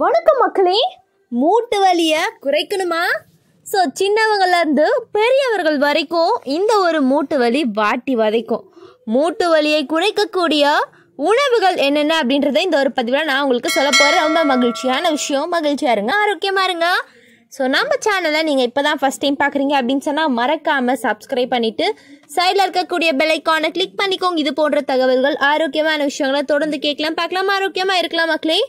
வணக்கம் மக்களே மூட்டு வலியை குறைக்கணுமா ஸோ சின்னவங்கள்லேருந்து பெரியவர்கள் வரைக்கும் இந்த ஒரு மூட்டு வலி வாட்டி வதைக்கும் மூட்டு வலியை குறைக்கக்கூடிய உணவுகள் என்னென்ன அப்படின்றத இந்த ஒரு பதிவில் நான் உங்களுக்கு சொல்ல போகிறேன் ரொம்ப மகிழ்ச்சியான விஷயம் மகிழ்ச்சியாக இருங்க ஆரோக்கியமாக இருங்க ஸோ நம்ம சேனலை நீங்கள் இப்போ தான் ஃபஸ்ட் டைம் பார்க்குறீங்க அப்படின்னு சொன்னால் மறக்காமல் சப்ஸ்கிரைப் பண்ணிவிட்டு சைடில் இருக்கக்கூடிய பெலைக்கானை கிளிக் பண்ணிக்கோங்க இது போன்ற தகவல்கள் ஆரோக்கியமான விஷயங்களை தொடர்ந்து கேட்கலாம் பார்க்கலாம் ஆரோக்கியமாக இருக்கலாம் மக்களே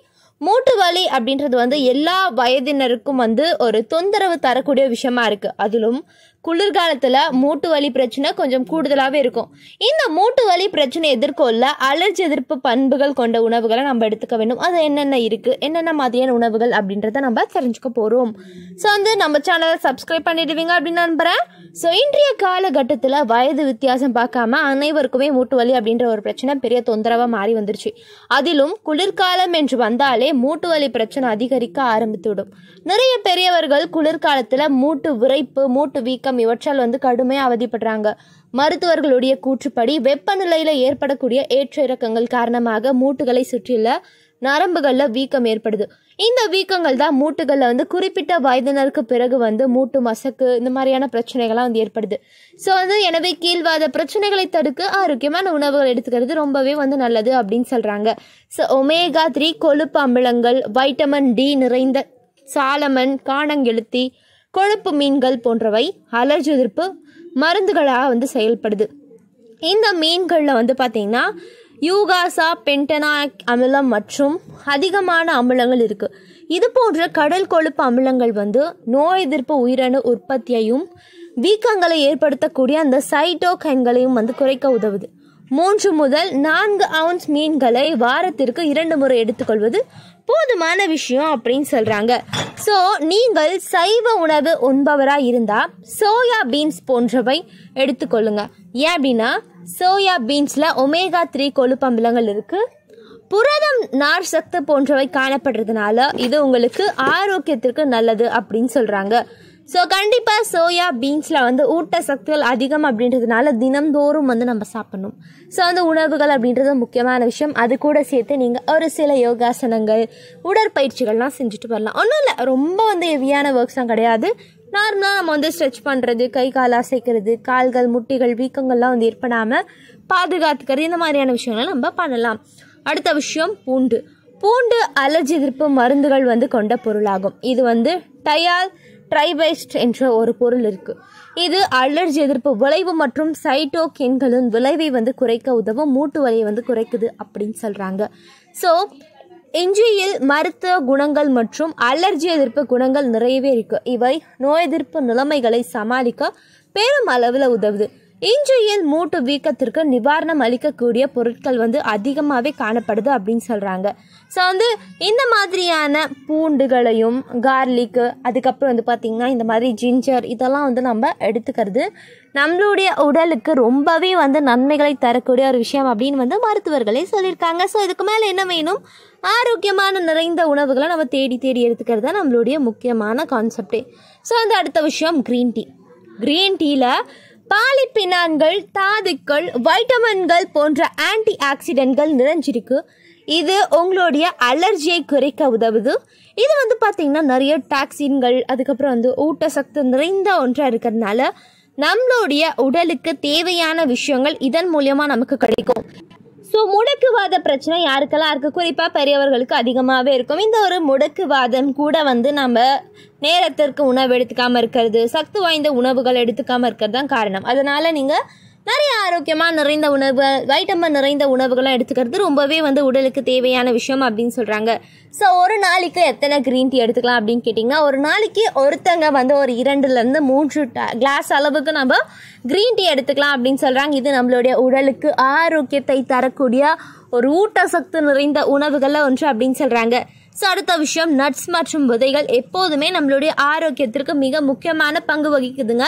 மூட்டு வலி அப்படின்றது வந்து எல்லா வயதினருக்கும் வந்து ஒரு தொந்தரவு தரக்கூடிய விஷயமா இருக்குது அதிலும் குளிர்காலத்தில் மூட்டு வலி பிரச்சனை கொஞ்சம் கூடுதலாகவே இருக்கும் இந்த மூட்டு வலி பிரச்சனை எதிர்கொள்ள அலர்ஜி எதிர்ப்பு பண்புகள் கொண்ட உணவுகளை நம்ம எடுத்துக்க வேண்டும் அது என்னென்ன இருக்குது என்னென்ன மாதிரியான உணவுகள் அப்படின்றத நம்ம தெரிஞ்சுக்க போகிறோம் ஸோ வந்து நம்ம சேனலை சப்ஸ்கிரைப் பண்ணிடுவீங்க அப்படின்னு நம்புறேன் ஸோ இன்றைய காலகட்டத்தில் வயது வித்தியாசம் பார்க்காம அனைவருக்குமே மூட்டு வலி அப்படின்ற ஒரு பிரச்சனை பெரிய தொந்தரவாக மாறி வந்துருச்சு அதிலும் குளிர்காலம் என்று வந்தாலே மூட்டு வலி பிரச்சனை அதிகரிக்க ஆரம்பித்துவிடும் நிறைய பெரியவர்கள் குளிர்காலத்தில் மூட்டு விரைப்பு மூட்டு வீக்கம் மற்றும் இவற்றால் வந்து கடுமையாக அவதிப்படுறாங்க மருத்துவர்களுடைய கூற்றுப்படி வெப்பநிலையில் ஏற்படக்கூடிய ஏற்ற இறக்கங்கள் காரணமாக மூட்டுகளை சுற்றியுள்ள நரம்புகளில் வீக்கம் ஏற்படுது இந்த வீக்கங்கள் தான் மூட்டுகளில் வந்து குறிப்பிட்ட வயதினருக்கு பிறகு வந்து மூட்டு மசக்கு இந்த மாதிரியான பிரச்சனைகள்லாம் வந்து ஏற்படுது ஸோ வந்து எனவே கீழ்வாத பிரச்சனைகளை தடுக்க ஆரோக்கியமான உணவுகள் எடுத்துக்கிறது ரொம்பவே வந்து நல்லது அப்படின்னு சொல்கிறாங்க ஸோ ஒமேகா த்ரீ கொழுப்பு அமிலங்கள் வைட்டமின் டி நிறைந்த சாலமன் காணங்கெழுத்தி கொழுப்பு மீன்கள் போன்றவை அலர்ஜி எதிர்ப்பு மருந்துகளாக வந்து செயல்படுது இந்த மீன்களில் வந்து பார்த்திங்கன்னா யூகாசா பென்டனா அமிலம் மற்றும் அதிகமான அமிலங்கள் இருக்குது இது போன்ற கடல் கொழுப்பு அமிலங்கள் வந்து நோய் எதிர்ப்பு உயிரணு உற்பத்தியையும் வீக்கங்களை ஏற்படுத்தக்கூடிய அந்த சைட்டோகைன்களையும் வந்து குறைக்க உதவுது மூன்று முதல் நான்கு அவுன்ஸ் மீன்களை வாரத்திற்கு இரண்டு முறை எடுத்துக்கொள்வது போதுமான விஷயம் அப்படின்னு சொல்கிறாங்க ஸோ நீங்கள் சைவ உணவு உண்பவராக இருந்தால் சோயா பீன்ஸ் போன்றவை எடுத்துக்கொள்ளுங்க ஏன் அப்படின்னா சோயா பீன்ஸில் ஒமேகா த்ரீ கொழுப்பம்பலங்கள் இருக்குது புரதம் நார் சத்து போன்றவை காணப்படுறதுனால இது உங்களுக்கு ஆரோக்கியத்திற்கு நல்லது அப்படின்னு சொல்கிறாங்க ஸோ கண்டிப்பாக சோயா பீன்ஸில் வந்து சக்திகள் அதிகம் அப்படின்றதுனால தினந்தோறும் வந்து நம்ம சாப்பிடணும் ஸோ அந்த உணவுகள் அப்படின்றது முக்கியமான விஷயம் அது கூட சேர்த்து நீங்கள் ஒரு சில யோகாசனங்கள் உடற்பயிற்சிகள்லாம் செஞ்சுட்டு வரலாம் ஒன்றும் இல்லை ரொம்ப வந்து ஹெவியான ஒர்க்ஸ்லாம் கிடையாது நார்மலாக நம்ம வந்து ஸ்ட்ரெச் பண்ணுறது கை கால் அசைக்கிறது கால்கள் முட்டிகள் வீக்கங்கள்லாம் வந்து ஏற்படாமல் பாதுகாத்துக்கிறது இந்த மாதிரியான விஷயங்கள்லாம் நம்ம பண்ணலாம் அடுத்த விஷயம் பூண்டு பூண்டு அலர்ஜி எதிர்ப்பு மருந்துகள் வந்து கொண்ட பொருளாகும் இது வந்து டயால் ட்ரைபைஸ்ட் என்ற ஒரு பொருள் இருக்குது இது அலர்ஜி எதிர்ப்பு விளைவு மற்றும் சைட்டோகின்களின் விளைவை வந்து குறைக்க உதவும் மூட்டு வலியை வந்து குறைக்குது அப்படின்னு சொல்கிறாங்க ஸோ இஞ்சியில் மருத்துவ குணங்கள் மற்றும் அலர்ஜி எதிர்ப்பு குணங்கள் நிறையவே இருக்குது இவை நோய் எதிர்ப்பு நிலைமைகளை சமாளிக்க பெரும் அளவில் உதவுது இன்றையில் மூட்டு வீக்கத்திற்கு நிவாரணம் அளிக்கக்கூடிய பொருட்கள் வந்து அதிகமாகவே காணப்படுது அப்படின்னு சொல்கிறாங்க ஸோ வந்து இந்த மாதிரியான பூண்டுகளையும் கார்லிக்கு அதுக்கப்புறம் வந்து பார்த்திங்கன்னா இந்த மாதிரி ஜிஞ்சர் இதெல்லாம் வந்து நம்ம எடுத்துக்கிறது நம்மளுடைய உடலுக்கு ரொம்பவே வந்து நன்மைகளை தரக்கூடிய ஒரு விஷயம் அப்படின்னு வந்து மருத்துவர்களே சொல்லியிருக்காங்க ஸோ இதுக்கு மேலே என்ன வேணும் ஆரோக்கியமான நிறைந்த உணவுகளை நம்ம தேடி தேடி எடுத்துக்கிறது தான் நம்மளுடைய முக்கியமான கான்செப்டே ஸோ வந்து அடுத்த விஷயம் க்ரீன் டீ க்ரீன் டீயில் பாலிபினான்கள் தாதுக்கள் வைட்டமின்கள் போன்ற ஆன்டி ஆக்சிடென்ட்கள் நிறைஞ்சிருக்கு இது உங்களுடைய அலர்ஜியை குறைக்க உதவுது இது வந்து பார்த்திங்கன்னா நிறைய டாக்ஸின்கள் அதுக்கப்புறம் வந்து ஊட்டசக்தி நிறைந்த ஒன்றாக இருக்கிறதுனால நம்மளுடைய உடலுக்கு தேவையான விஷயங்கள் இதன் மூலியமாக நமக்கு கிடைக்கும் ஸோ முடக்குவாத பிரச்சனை யாருக்கெல்லாம் இருக்குது குறிப்பாக பெரியவர்களுக்கு அதிகமாகவே இருக்கும் இந்த ஒரு முடக்குவாதம் கூட வந்து நம்ம நேரத்திற்கு உணவு எடுத்துக்காமல் இருக்கிறது சக்தி வாய்ந்த உணவுகள் எடுத்துக்காமல் இருக்கிறது தான் காரணம் அதனால் நீங்கள் நிறைய ஆரோக்கியமாக நிறைந்த உணவு வைட்டமின் நிறைந்த உணவுகள்லாம் எடுத்துக்கிறது ரொம்பவே வந்து உடலுக்கு தேவையான விஷயம் அப்படின்னு சொல்கிறாங்க ஸோ ஒரு நாளைக்கு எத்தனை க்ரீன் டீ எடுத்துக்கலாம் அப்படின்னு கேட்டிங்கன்னா ஒரு நாளைக்கு ஒருத்தங்க வந்து ஒரு இரண்டுலேருந்து மூன்று கிளாஸ் அளவுக்கு நம்ம க்ரீன் டீ எடுத்துக்கலாம் அப்படின்னு சொல்கிறாங்க இது நம்மளுடைய உடலுக்கு ஆரோக்கியத்தை தரக்கூடிய ஒரு ஊட்டசத்து நிறைந்த உணவுகளில் ஒன்று அப்படின்னு சொல்கிறாங்க ஸோ அடுத்த விஷயம் நட்ஸ் மற்றும் விதைகள் எப்போதுமே நம்மளுடைய ஆரோக்கியத்திற்கு மிக முக்கியமான பங்கு வகிக்குதுங்க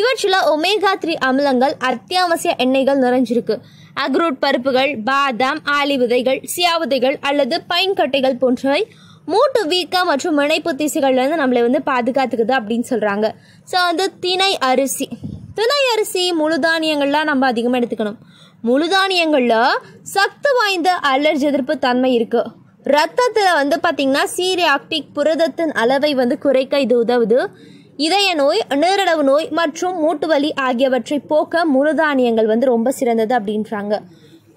இவற்றில் ஒமேகா த்ரீ அமிலங்கள் அத்தியாவசிய எண்ணெய்கள் நிறைஞ்சிருக்கு அக்ரூட் பருப்புகள் பாதாம் ஆலி விதைகள் சியா விதைகள் அல்லது பைன்கட்டைகள் போன்றவை மூட்டு வீக்கம் மற்றும் இணைப்பு திசைகள்லேருந்து நம்மளை வந்து பாதுகாத்துக்குது அப்படின்னு சொல்கிறாங்க ஸோ வந்து திணை அரிசி திணை அரிசி முழுதானியங்கள்லாம் நம்ம அதிகமாக எடுத்துக்கணும் முழுதானியங்களில் சத்து வாய்ந்த அலர்ஜி எதிர்ப்பு தன்மை இருக்குது ரத்தத்தில் வந்து பார்த்திங்கன்னா சீரியாக்டிக் புரதத்தின் அளவை வந்து குறைக்க இது உதவுது இதய நோய் நீரிழவு நோய் மற்றும் மூட்டு வலி ஆகியவற்றை போக்க முழுதானியங்கள் வந்து ரொம்ப சிறந்தது அப்படின்றாங்க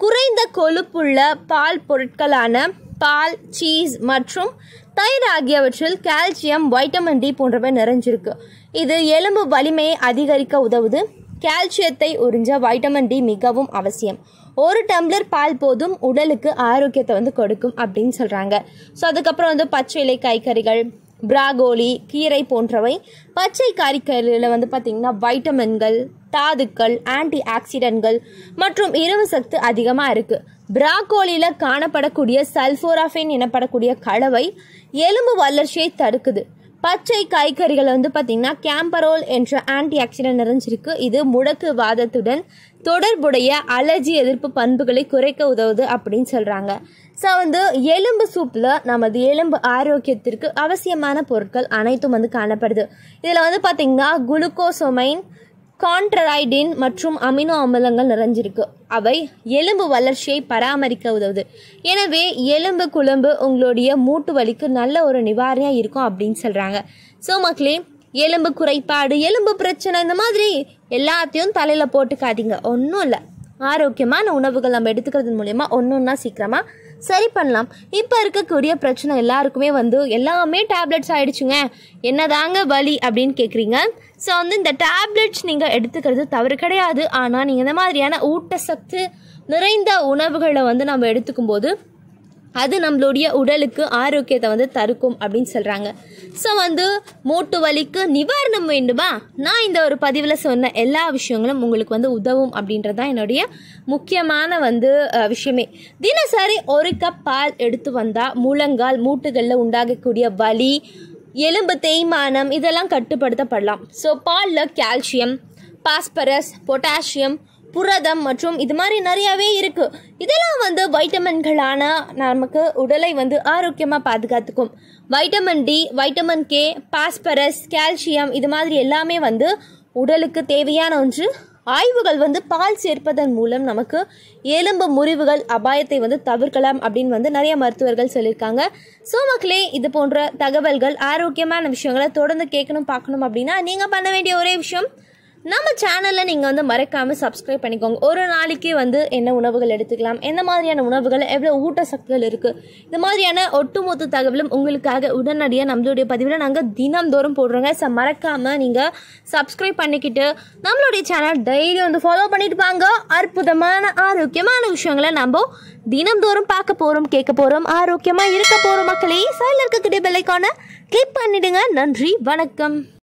குறைந்த கொழுப்புள்ள பால் பொருட்களான பால் சீஸ் மற்றும் தயிர் ஆகியவற்றில் கால்சியம் வைட்டமின் டி போன்றவை நிறைஞ்சிருக்கு இது எலும்பு வலிமையை அதிகரிக்க உதவுது கால்சியத்தை உறிஞ்ச வைட்டமின் டி மிகவும் அவசியம் ஒரு டம்ளர் பால் போதும் உடலுக்கு ஆரோக்கியத்தை வந்து கொடுக்கும் அப்படின்னு சொல்கிறாங்க ஸோ அதுக்கப்புறம் வந்து பச்சை இலை காய்கறிகள் பிராகோலி கீரை போன்றவை பச்சை காய்கறிகளில் வந்து பார்த்திங்கன்னா வைட்டமின்கள் தாதுக்கள் ஆன்டி ஆக்சிடென்ட்கள் மற்றும் இரவு சக்தி அதிகமாக இருக்குது பிராகோலியில் காணப்படக்கூடிய சல்ஃபோராஃபின் எனப்படக்கூடிய கலவை எலும்பு வளர்ச்சியை தடுக்குது பச்சை காய்கறிகளை வந்து பார்த்திங்கன்னா கேம்பரோல் என்ற ஆன்டி ஆக்சிடென்ட் நிறைஞ்சிருக்கு இது முடக்கு வாதத்துடன் தொடர்புடைய அலர்ஜி எதிர்ப்பு பண்புகளை குறைக்க உதவுது அப்படின்னு சொல்கிறாங்க ஸோ வந்து எலும்பு சூப்பில் நமது எலும்பு ஆரோக்கியத்திற்கு அவசியமான பொருட்கள் அனைத்தும் வந்து காணப்படுது இதில் வந்து பார்த்திங்கன்னா குளுக்கோசோமைன் கான்ட்ராய்டின் மற்றும் அமினோ அமிலங்கள் நிறைஞ்சிருக்கு அவை எலும்பு வளர்ச்சியை பராமரிக்க உதவுது எனவே எலும்பு குழம்பு உங்களுடைய மூட்டு வலிக்கு நல்ல ஒரு நிவாரணியாக இருக்கும் அப்படின்னு சொல்கிறாங்க ஸோ மக்களே எலும்பு குறைபாடு எலும்பு பிரச்சனை இந்த மாதிரி எல்லாத்தையும் தலையில் போட்டுக்காதீங்க ஒன்றும் இல்லை ஆரோக்கியமான உணவுகள் நம்ம எடுத்துக்கிறது மூலயமா ஒன்று ஒன்றா சீக்கிரமாக சரி பண்ணலாம் இப்போ இருக்கக்கூடிய பிரச்சனை எல்லாருக்குமே வந்து எல்லாமே டேப்லெட்ஸ் ஆகிடுச்சுங்க என்னதாங்க வலி அப்படின்னு கேட்குறீங்க ஸோ வந்து இந்த டேப்லெட்ஸ் நீங்கள் எடுத்துக்கிறது தவறு கிடையாது ஆனால் நீங்கள் இந்த மாதிரியான ஊட்டச்சத்து நிறைந்த உணவுகளை வந்து நம்ம எடுத்துக்கும் போது அது நம்மளுடைய உடலுக்கு ஆரோக்கியத்தை வந்து தருக்கும் அப்படின்னு சொல்கிறாங்க ஸோ வந்து மூட்டு வலிக்கு நிவாரணம் வேண்டுமா நான் இந்த ஒரு பதிவில் சொன்ன எல்லா விஷயங்களும் உங்களுக்கு வந்து உதவும் அப்படின்றது தான் என்னுடைய முக்கியமான வந்து விஷயமே தினசரி ஒரு கப் பால் எடுத்து வந்தால் முழங்கால் மூட்டுகளில் உண்டாகக்கூடிய வலி எலும்பு தேய்மானம் இதெல்லாம் கட்டுப்படுத்தப்படலாம் ஸோ பாலில் கால்சியம் பாஸ்பரஸ் பொட்டாசியம் புரதம் மற்றும் இது மாதிரி நிறையாவே இருக்குது இதெல்லாம் வந்து வைட்டமின்களான நமக்கு உடலை வந்து ஆரோக்கியமாக பாதுகாத்துக்கும் vitamin D vitamin K phosphorus calcium இது மாதிரி எல்லாமே வந்து உடலுக்கு தேவையான ஒன்று ஆய்வுகள் வந்து பால் சேர்ப்பதன் மூலம் நமக்கு எலும்பு முறிவுகள் அபாயத்தை வந்து தவிர்க்கலாம் அப்படின்னு வந்து நிறைய மருத்துவர்கள் சொல்லியிருக்காங்க ஸோ மக்களே இது போன்ற தகவல்கள் ஆரோக்கியமான விஷயங்களை தொடர்ந்து கேட்கணும் பார்க்கணும் அப்படின்னா நீங்கள் பண்ண வேண்டிய ஒரே விஷயம் நம்ம சேனலில் நீங்கள் வந்து மறக்காமல் சப்ஸ்கிரைப் பண்ணிக்கோங்க ஒரு நாளைக்கு வந்து என்ன உணவுகள் எடுத்துக்கலாம் எந்த மாதிரியான உணவுகள் எவ்வளோ ஊட்டச்சத்துகள் இருக்குது இந்த மாதிரியான ஒட்டுமொத்த தகவலும் உங்களுக்காக உடனடியாக நம்மளுடைய பதிவில் நாங்கள் தினம்தோறும் போடுறோங்க ஸோ மறக்காமல் நீங்கள் சப்ஸ்கிரைப் பண்ணிக்கிட்டு நம்மளுடைய சேனல் டெய்லியும் வந்து ஃபாலோ பண்ணிட்டு வாங்க அற்புதமான ஆரோக்கியமான விஷயங்களை நம்ம தினம்தோறும் பார்க்க போகிறோம் கேட்க போகிறோம் ஆரோக்கியமாக இருக்க போகிறோம் மக்களே சைடில் இருக்கக்கூடிய பிள்ளைக்கான கிளிக் பண்ணிடுங்க நன்றி வணக்கம்